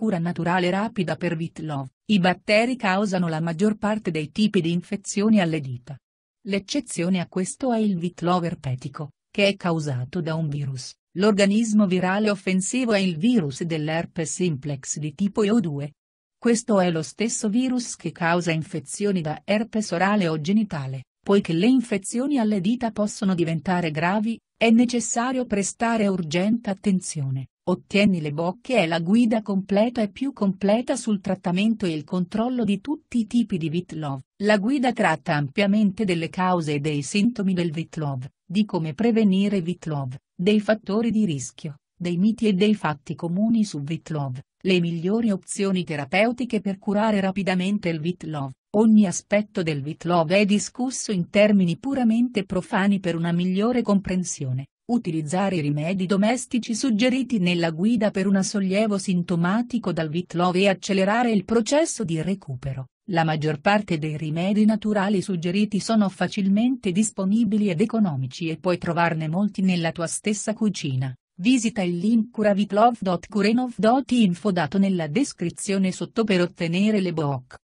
cura naturale rapida per Vitlov, i batteri causano la maggior parte dei tipi di infezioni alle dita. L'eccezione a questo è il Vitlov erpetico, che è causato da un virus. L'organismo virale offensivo è il virus dell'herpes simplex di tipo IO2. Questo è lo stesso virus che causa infezioni da herpes orale o genitale. Poiché le infezioni alle dita possono diventare gravi, è necessario prestare urgente attenzione. Ottieni le bocche e la guida completa e più completa sul trattamento e il controllo di tutti i tipi di Vitlov. La guida tratta ampiamente delle cause e dei sintomi del Vitlov, di come prevenire Vitlov, dei fattori di rischio, dei miti e dei fatti comuni su Vitlov, le migliori opzioni terapeutiche per curare rapidamente il Vitlov. Ogni aspetto del Vitlov è discusso in termini puramente profani per una migliore comprensione. Utilizzare i rimedi domestici suggeriti nella guida per un sollievo sintomatico dal Vitlov e accelerare il processo di recupero. La maggior parte dei rimedi naturali suggeriti sono facilmente disponibili ed economici e puoi trovarne molti nella tua stessa cucina. Visita il link curavitlov.kurenov.info dato nella descrizione sotto per ottenere le BOC.